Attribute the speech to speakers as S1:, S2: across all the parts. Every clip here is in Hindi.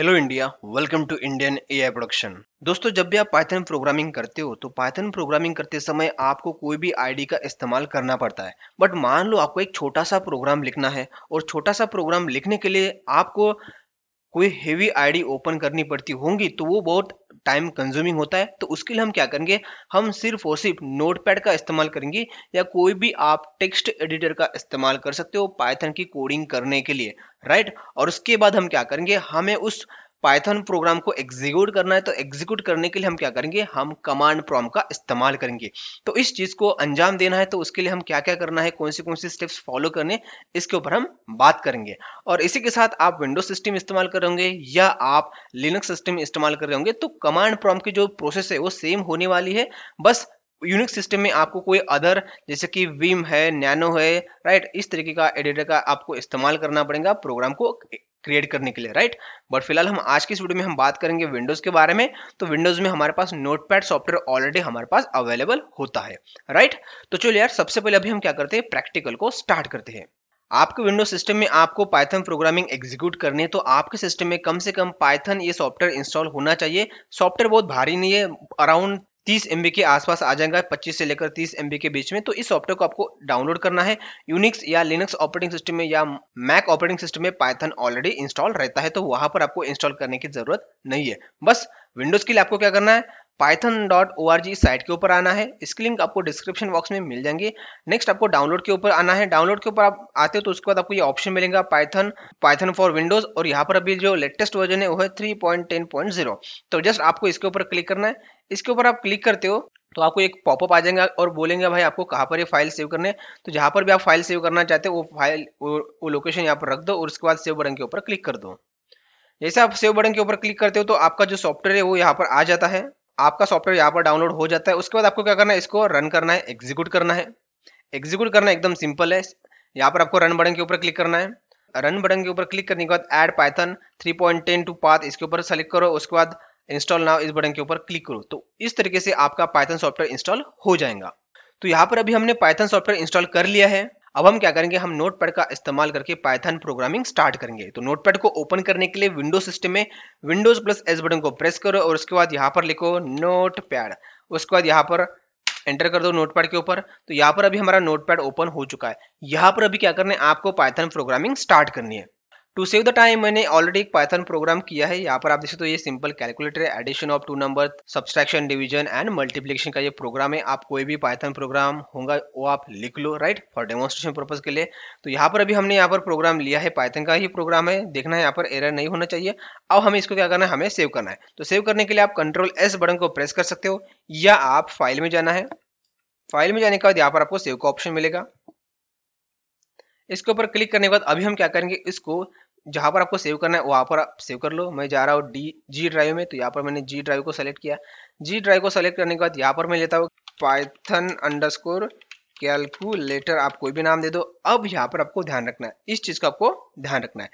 S1: Hello India welcome to Indian AI production दोस्तों जब भी आप पाइथन प्रोग्रामिंग करते हो तो पाइथन प्रोग्रामिंग करते समय आपको कोई भी आईडी का इस्तेमाल करना पड़ता है बट मान लो आपको एक छोटा सा प्रोग्राम लिखना है और छोटा सा प्रोग्राम लिखने के लिए आपको कोई हेवी आईडी ओपन करनी पड़ती होंगी तो वो बहुत टाइम कंज्यूमिंग होता है तो उसके लिए हम क्या करेंगे हम सिर्फ और सिर्फ नोटपैड का इस्तेमाल करेंगे या कोई भी आप टेक्स्ट एडिटर का इस्तेमाल कर सकते हो पाइथन की कोडिंग करने के लिए राइट और उसके बाद हम क्या करेंगे हमें उस पाइथन प्रोग्राम को एग्जीक्यूट करना है तो एग्जीक्यूट करने के लिए हम क्या करेंगे हम कमांड प्रॉम का इस्तेमाल करेंगे तो इस चीज़ को अंजाम देना है तो उसके लिए हम क्या क्या करना है कौन से कौन से स्टेप्स फॉलो करने इसके ऊपर हम बात करेंगे और इसी के साथ आप विंडो सिस्टम इस्तेमाल कर रहे होंगे या आप लिनक सिस्टम इस्तेमाल कर रहे होंगे तो कमांड प्रॉम की जो प्रोसेस है वो सेम होने वाली है बस यूनिक सिस्टम में आपको कोई अदर जैसे कि विम है नैनो है राइट इस तरीके का एडिटर का आपको इस्तेमाल करना पड़ेगा प्रोग्राम को क्रिएट करने के लिए राइट बट फिलहाल हम आज की इस वीडियो में हम बात करेंगे विंडोज़ के बारे में तो विंडोज़ में हमारे पास नोटपैड सॉफ्टवेयर ऑलरेडी हमारे पास अवेलेबल होता है राइट तो चलो यार सबसे पहले अभी हम क्या करते हैं प्रैक्टिकल को स्टार्ट करते हैं आपके विंडो सिस्टम में आपको पाइथन प्रोग्रामिंग एग्जीक्यूट करनी है तो आपके सिस्टम में कम से कम पाइथन ये सॉफ्टवेयर इंस्टॉल होना चाहिए सॉफ्टवेयर बहुत भारी नहीं है अराउंड 30 एम के आसपास आ जाएगा 25 से लेकर 30 एम के बीच में तो इस सॉफ्टवेयर को आपको डाउनलोड करना है यूनिक्स या लिनक्स ऑपरेटिंग सिस्टम में या मैक ऑपरेटिंग सिस्टम में पाइथन ऑलरेडी इंस्टॉल रहता है तो वहां पर आपको इंस्टॉल करने की जरूरत नहीं है बस विंडोज के लिए आपको क्या करना है Python dot O R G site के ऊपर आना है इसके लिंक आपको डिस्क्रिप्शन बॉक्स में मिल जाएंगे नेक्स्ट आपको डाउनलोड के ऊपर आना है डाउनलोड के ऊपर आप आते हो तो उसके बाद आपको ये ऑप्शन मिलेगा पाइथन पाइथन फॉर विंडोज और यहाँ पर अभी जो लेटेस्ट वर्जन है वो है three point ten point zero तो जस्ट आपको इसके ऊपर क्लिक करना है इसके ऊपर आप क्लिक करते हो तो आपको एक पॉपअप आ जाएगा और बोलेंगे भाई आपको कहाँ पर ये फाइल सेव करने है तो जहाँ पर भी आप फाइल सेव करना चाहते हो वो फाइल वो लोकेशन यहाँ पर रख दो और उसके बाद सेव बटन के ऊपर क्लिक कर दो जैसे आप सेव बटन के ऊपर क्लिक करते हो तो आपका जो सॉफ्टवेयर है वो यहाँ पर आ जाता है आपका सॉफ्टवेयर यहाँ पर डाउनलोड हो जाता है उसके बाद आपको क्या करना है इसको रन करना है एग्जीक्यूट करना है एग्जीक्यूट करना एकदम सिंपल है यहाँ पर आपको रन बटन के ऊपर क्लिक करना है रन बटन के ऊपर क्लिक करने के बाद एड पाइथन 3.10 टू पाथ इसके ऊपर सेलेक्ट करो उसके बाद इंस्टॉल नाउ इस बटन के ऊपर क्लिक करो तो इस तरीके से आपका पाइथन सॉफ्टवेयर इंस्टॉल हो जाएगा तो यहाँ पर अभी हमने पाइथन सॉफ्टवेयर इंस्टॉल कर लिया है अब हम क्या करेंगे हम नोटपैड का इस्तेमाल करके पाइथन प्रोग्रामिंग स्टार्ट करेंगे तो नोटपैड को ओपन करने के लिए विंडो सिस्टम में विंडोज प्लस एस बटन को प्रेस करो और उसके बाद यहाँ पर लिखो नोट पैड उसके बाद यहाँ पर एंटर कर दो नोटपैड के ऊपर तो यहाँ पर अभी हमारा नोटपैड ओपन हो चुका है यहाँ पर अभी क्या करना है आपको पाइथन प्रोग्रामिंग स्टार्ट करनी है टू सेव द टाइम मैंने ऑलरेडी एक पाइथन प्रोग्राम किया है यहाँ पर आप सकते तो ये सिंपल कैलकुलेटर है addition of two number subtraction division and multiplication का ये प्रोग्राम है आप कोई भी पाइथन प्रोग्राम होगा वो आप लिख लो राइट फॉर डेमोस्ट्रेशन पर्पज के लिए तो यहाँ पर अभी हमने यहाँ पर प्रोग्राम लिया है पाइथन का ही प्रोग्राम है देखना है यहाँ पर एरर नहीं होना चाहिए अब हमें इसको क्या करना है हमें सेव करना है तो सेव करने के लिए आप कंट्रोल एस बटन को प्रेस कर सकते हो या आप फाइल में जाना है फाइल में जाने के बाद यहाँ पर आपको सेव का ऑप्शन मिलेगा इसके ऊपर क्लिक करने के बाद अभी हम क्या करेंगे इसको जहाँ पर आपको सेव करना है वहाँ पर आप सेव कर लो मैं जा रहा हूँ डी जी ड्राइव में तो यहाँ पर मैंने जी ड्राइव को सेलेक्ट किया जी ड्राइव को सेलेक्ट करने के बाद यहाँ पर मैं लेता हूँ पाइथन अंडर स्कोर कैलकुलेटर आप कोई भी नाम दे दो अब यहाँ पर आपको ध्यान रखना है इस चीज़ का आपको ध्यान रखना है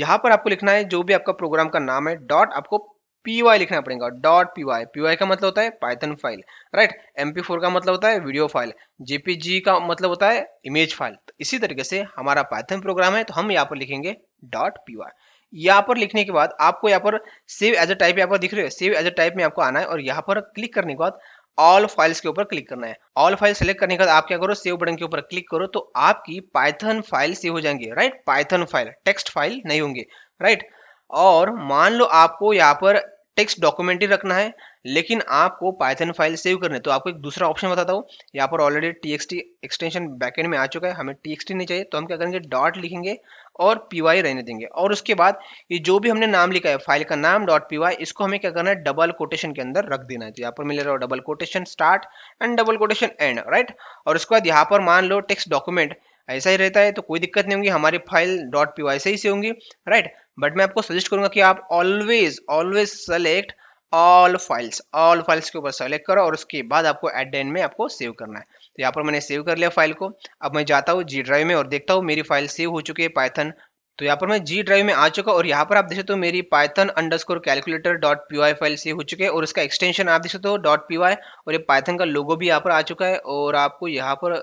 S1: यहाँ पर आपको लिखना है जो भी आपका प्रोग्राम का नाम है डॉट आपको py लिखना पड़ेगा dot py py P Y का मतलब होता है Python file right M P four का मतलब होता है वीडियो फाइल jpg का मतलब होता है इमेज फाइल तो इसी तरीके से हमारा पाइथन प्रोग्राम है तो हम यहाँ पर लिखेंगे डॉट py वाई यहाँ पर लिखने के बाद आपको यहाँ पर सेव एज अ टाइप यहाँ पर दिख रहे हो सेव एज अ टाइप में आपको आना है और यहाँ पर क्लिक करने के बाद ऑल फाइल्स के ऊपर क्लिक करना है ऑल फाइल सेलेक्ट करने के बाद आप क्या करो सेव बटन के ऊपर क्लिक करो तो आपकी पाइथन फाइल सेव हो जाएंगे right Python file text file नहीं होंगे राइट right? और मान लो आपको यहाँ पर टेक्स्ट डॉक्यूमेंट ही रखना है लेकिन आपको पाइथन फाइल सेव करने है तो आपको एक दूसरा ऑप्शन बताता हूँ यहाँ पर ऑलरेडी टी एक्सटेंशन बैकेंड में आ चुका है हमें टी नहीं चाहिए तो हम क्या करेंगे डॉट लिखेंगे और पी रहने देंगे और उसके बाद ये जो भी हमने नाम लिखा है फाइल का नाम डॉट पी इसको हमें क्या करना है डबल कोटेशन के अंदर रख देना है तो यहाँ पर मिले रहा double quotation start end double quotation end right और उसके बाद यहाँ पर मान लो टेक्स्ट डॉक्यूमेंट ऐसा ही रहता है तो कोई दिक्कत नहीं होगी हमारी फाइल डॉट पी से ही से होंगी राइट बट मैं आपको सजेस्ट करूंगा कि आप always always select all files all files के ऊपर सेलेक्ट करो और उसके बाद आपको एट द एंड में आपको सेव करना है तो यहाँ पर मैंने सेव कर लिया फाइल को अब मैं जाता हूँ जी ड्राइव में और देखता हूँ मेरी फाइल सेव हो चुकी है पाइथन तो यहाँ पर मैं जी ड्राइव में आ चुका और यहाँ पर आप देख सकते हो मेरी Python underscore calculator dot P Y file save हो चुके है और उसका एक्सटेंशन आप देख सकते हो डॉट पी वाई और ये पाइथन का लोगो भी यहाँ पर आ चुका है और आपको यहाँ पर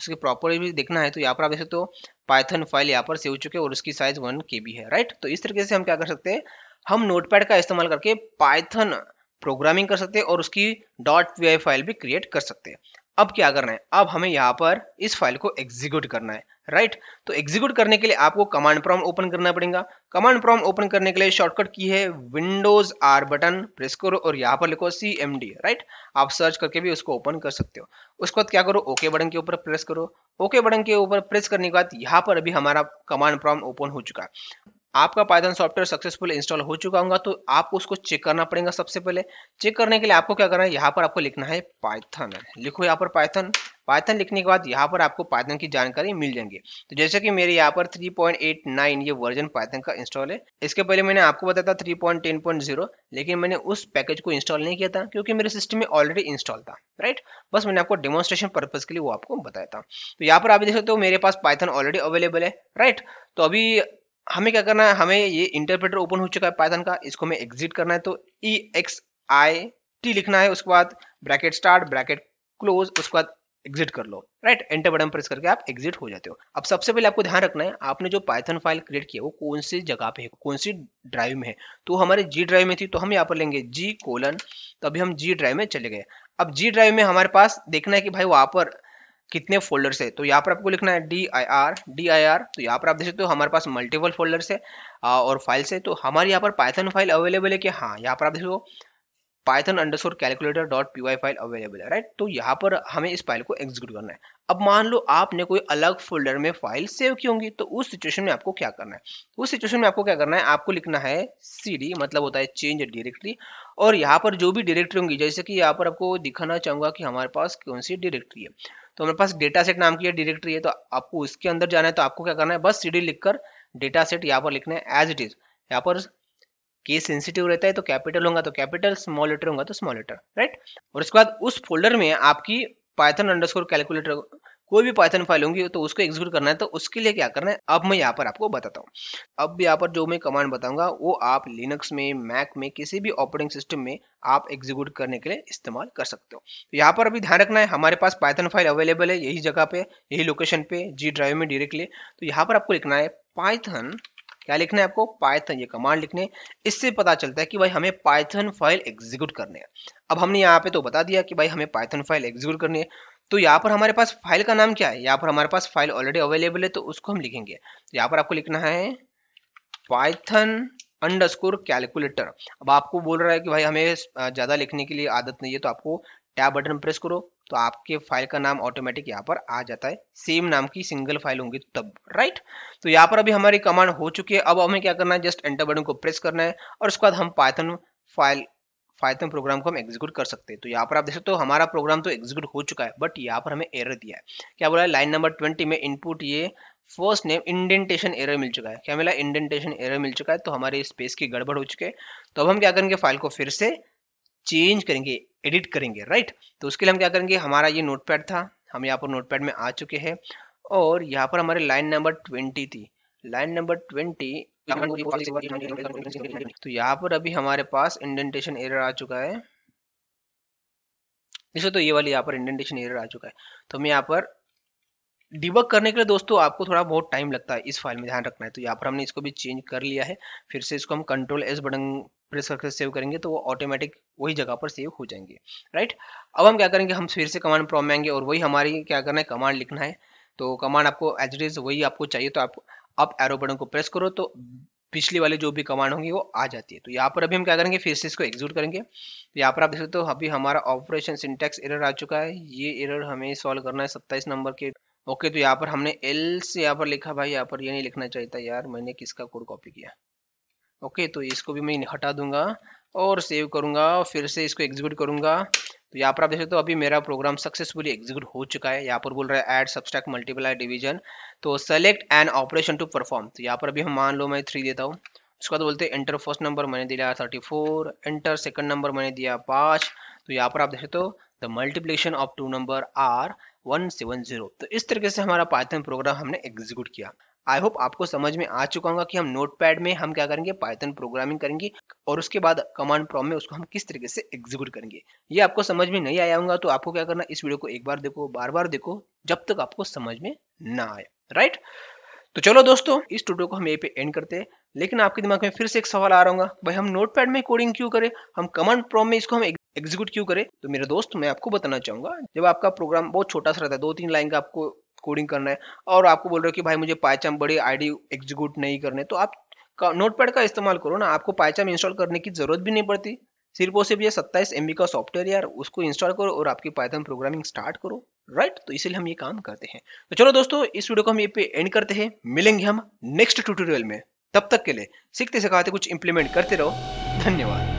S1: उसके प्रॉपर भी देखना है तो यहाँ पर आप देख सकते हो पाइथन फाइल यहाँ पर सेव चुके और उसकी साइज वन के है राइट तो इस तरीके से हम क्या कर सकते हैं हम नोटपैड का इस्तेमाल करके पाइथन प्रोग्रामिंग कर सकते हैं और उसकी डॉट फाइल भी क्रिएट कर सकते हैं अब क्या करना है अब हमें यहाँ पर इस फाइल को एग्जीक्यूट करना है राइट तो एग्जीक्यूट करने के लिए आपको कमांड प्रॉम ओपन करना पड़ेगा कमांड प्रॉम ओपन करने के लिए शॉर्टकट की है विंडोज आर बटन प्रेस करो और यहाँ पर लिखो सी एम डी राइट आप सर्च करके भी उसको ओपन कर सकते हो उसके बाद क्या करो ओके बटन के ऊपर प्रेस करो ओके बटन के ऊपर प्रेस करने के बाद यहाँ पर अभी हमारा कमांड प्रॉम ओपन हो चुका है आपका पाइथन सॉफ्टवेयर सक्सेसफुल इंस्टॉल हो चुका होगा तो आपको उसको चेक करना पड़ेगा सबसे पहले चेक करने के लिए आपको क्या करना है यहाँ पर आपको लिखना है पाइथन लिखो यहाँ पर पाइथन पाइथन लिखने के बाद यहाँ पर आपको पाइथन की जानकारी मिल जाएंगी तो जैसे कि मेरे यहाँ पर 3.89 ये वर्जन पाइथन का इंस्टॉल है इसके पहले मैंने आपको बताया था 3.10.0 लेकिन मैंने उस पैकेज को इंस्टॉल नहीं किया था क्योंकि मेरे सिस्टम में ऑलरेडी इंस्टॉल था राइट बस मैंने आपको डेमोन्स्ट्रेशन पर्पज के लिए वो आपको बताया था तो यहाँ पर आप देख सकते हो मेरे पास पाइथन ऑलरेडी अवेलेबल है राइट तो अभी हमें क्या करना है हमें ये इंटरप्रेटर ओपन हो चुका है पाइथन का इसको हमें एग्जिट करना है तो ई एक्स आई टी लिखना है उसके बाद ब्रैकेट स्टार्ट ब्रैकेट क्लोज उसके बाद एग्जिट कर लो राइट एंटर बटन प्रेस करके आप एग्जिट हो जाते हो अब सबसे पहले आपको ध्यान रखना है आपने जो पाइथन फाइल क्रिएट किया वो कौन सी जगह पे है कौन सी ड्राइव में है तो हमारे जी ड्राइव में थी तो हम यहाँ पर लेंगे जी कोलन तो अभी हम जी ड्राइव में चले गए अब जी ड्राइव में हमारे पास देखना है कि भाई वहाँ पर कितने फोल्डर्स है तो यहाँ पर आपको लिखना है D I R D I R तो यहाँ पर आप देख सकते हो हमारे पास मल्टीपल फोल्डर्स है और फाइल्स है तो हमारे यहाँ पर पाइथन फाइल अवेलेबल है कि हाँ यहाँ पर आप देख हो Python underscore calculator dot P Y file available है राइट तो यहाँ पर हमें इस फाइल को एग्जीक्यूट करना है अब मान लो आपने कोई अलग फोल्डर में फाइल सेव की होंगी तो उस सिचुएशन में आपको क्या करना है उस सिचुएशन में आपको क्या करना है आपको लिखना है सी मतलब होता है चेंज डिरेक्टरी और यहाँ पर जो भी डिरेक्टरी होंगी जैसे कि यहाँ पर आपको दिखाना चाहूँगा कि हमारे पास कौन सी डिरेक्टरी है तो हमारे पास डेटा सेट नाम की है डिरेक्टरी है तो आपको उसके अंदर जाना है तो आपको क्या करना है बस डी लिखकर डेटा सेट यहाँ पर लिखना है एज इट इज यहाँ पर केस सेंसिटिव रहता है तो कैपिटल होगा तो कैपिटल स्मॉल लेटर होगा तो स्मॉल लेटर राइट और इसके बाद उस फोल्डर में आपकी पाइथन अंडरस्कोर कैलकुलेटर कोई भी पाइथन फाइल होंगी तो उसको एग्जीक्यूट करना है तो उसके लिए क्या करना है अब मैं यहाँ पर आपको बताता हूँ अब यहाँ पर जो मैं कमांड बताऊंगा वो आप लिनक्स में मैक में किसी भी ऑपरेटिंग सिस्टम में आप एग्जीक्यूट करने के लिए इस्तेमाल कर सकते हो तो यहाँ पर अभी ध्यान रखना है हमारे पास पाइथन फाइल अवेलेबल है यही जगह पे यही लोकेशन पे जी ड्राइव में डायरेक्टली तो यहाँ पर आपको लिखना है पाइथन क्या लिखना है आपको पाइथन ये कमांड लिखने इससे पता चलता है कि भाई हमें पाइथन फाइल एग्जीक्यूट करने है अब हमने यहाँ पे तो बता दिया कि भाई हमें पाइथन फाइल एग्जीक्यूट करनी है तो यहाँ पर हमारे पास फाइल का नाम क्या है यहाँ पर हमारे पास फाइल ऑलरेडी अवेलेबल है तो उसको हम लिखेंगे तो यहाँ पर आपको लिखना है पाइथन अंडरस्कोर कैलकुलेटर अब आपको बोल रहा है कि भाई हमें ज़्यादा लिखने के लिए आदत नहीं है तो आपको टैब बटन प्रेस करो तो आपके फाइल का नाम ऑटोमेटिक यहाँ पर आ जाता है सेम नाम की सिंगल फाइल होंगी तो तब राइट तो यहाँ पर अभी हमारी कमांड हो चुकी है अब हमें क्या करना है जस्ट एंटर बटन को प्रेस करना है और उसके बाद हम पाइथन फाइल पाइथन प्रोग्राम को हम एग्जीक्यूट कर सकते हैं तो यहाँ पर आप देख सकते हो तो हमारा प्रोग्राम तो एग्जीक्यूट हो चुका है बट यहाँ पर हमें एरर दिया है क्या बोला है लाइन नंबर ट्वेंटी में इनपुट ये फर्स्ट नेम इंडेंटेशन एरर मिल चुका है क्या मिला इंडेंटेशन एरर मिल चुका है तो हमारे स्पेस की गड़बड़ हो चुकी है तो अब हम क्या करेंगे फाइल को फिर से चेंज करेंगे एडिट करेंगे राइट तो उसके लिए हम क्या करेंगे हमारा ये नोट था हम यहाँ पर नोट में आ चुके हैं और यहाँ पर हमारे लाइन नंबर ट्वेंटी थी लाइन नंबर ट्वेंटी तो यहाँ पर अभी हमारे पास इंडेंटेशन एरर आ चुका है जैसे अच्छा, तो ये वाली यहाँ पर इंडेंटेशन एरर आ चुका है तो मैं यहाँ पर डिबक करने के लिए दोस्तों आपको थोड़ा बहुत टाइम लगता है इस फाइल में ध्यान रखना है तो यहाँ पर हमने इसको भी चेंज कर लिया है फिर से इसको हम कंट्रोल एस बटन प्रेस करके सेव करेंगे तो वो ऑटोमेटिक वही जगह पर सेव हो जाएंगे राइट अब हम क्या करेंगे हम फिर से कमांड प्रॉम आएंगे और वही हमारी क्या करना है कमांड लिखना है तो कमांड आपको एज इज वही आपको चाहिए तो आप अप एरो बटन को प्रेस करो तो पिछली वाली जो भी कमांड होंगी वो आ जाती है तो यहाँ पर अभी हम क्या करेंगे फिर से इसको एग्जूट करेंगे तो यहाँ पर आप देख सकते हो अभी हमारा ऑपरेशन सिंटेक्स एरर आ चुका है ये एरर हमें सॉल्व करना है सत्ताईस नंबर के ओके तो यहाँ पर हमने एल से यहाँ पर लिखा भाई यहाँ पर ये नहीं लिखना चाहिए था यार मैंने किसका कोड कॉपी किया ओके तो इसको भी मैं हटा दूंगा और सेव करूंगा फिर से इसको एग्जीक्यूट करूंगा तो यहाँ पर आप देख सकते हो तो अभी मेरा प्रोग्राम सक्सेसफुली एग्जीक्यूट हो चुका है यहाँ पर बोल रहा है एड सब्सट्रैक्ट मल्टीप्लाई डिवीजन तो select and operation to perform तो यहाँ पर अभी हम मान लो मैं थ्री देता हूँ उसके बाद बोलते हैं एंटर फर्स्ट नंबर मैंने दिया thirty four enter second number मैंने दिया पाँच तो यहाँ पर आप देख सकते हो the multiplication of two number are one seven zero तो इस तरीके से हमारा पाइथन प्रोग्राम हमने एग्जीक्यूट किया आई होप आपको समझ में आ चुका होगा कि हम नोटपैड में हम क्या करेंगे पाइथन प्रोग्रामिंग करेंगे और उसके बाद कमांड प्रॉम में उसको हम किस तरीके से एग्जीक्यूट करेंगे ये आपको समझ में नहीं आया होगा तो आपको क्या करना इस वीडियो को एक बार देखो बार बार देखो जब तक आपको समझ में ना आए राइट तो चलो दोस्तों इस ट्यूटोरियल को हम यहीं पे एंड करते हैं लेकिन आपके दिमाग में फिर से एक सवाल आ रहा होगा भाई हम नोटपैड में कोडिंग क्यों करें हम कमांड प्रॉम में इसको हम एग्जीक्यूट क्यों करें तो मेरे दोस्त मैं आपको बताना चाहूंगा जब आपका प्रोग्राम बहुत छोटा सा रहता है दो तीन लाइन का आपको कोडिंग करना है और आपको बोल रहे हो कि भाई मुझे पाइचम बड़ी आईडी एग्जीक्यूट नहीं करने तो आप नोटपैड का इस्तेमाल करो ना आपको पाइचम इंस्टॉल करने की जरूरत भी नहीं पड़ती सिर्फ और सिर्फ ये सत्ताईस एम का सॉफ्टवेयर यार उसको इंस्टॉल करो और आपकी पाइथन प्रोग्रामिंग स्टार्ट करो राइट तो इसीलिए हम ये काम करते हैं तो चलो दोस्तों इस वीडियो को हम ये पे एंड करते हैं मिलेंगे हम नेक्स्ट ट्यूटोरियल में तब तक के लिए सीखते सिखाते कुछ इंप्लीमेंट करते रहो धन्यवाद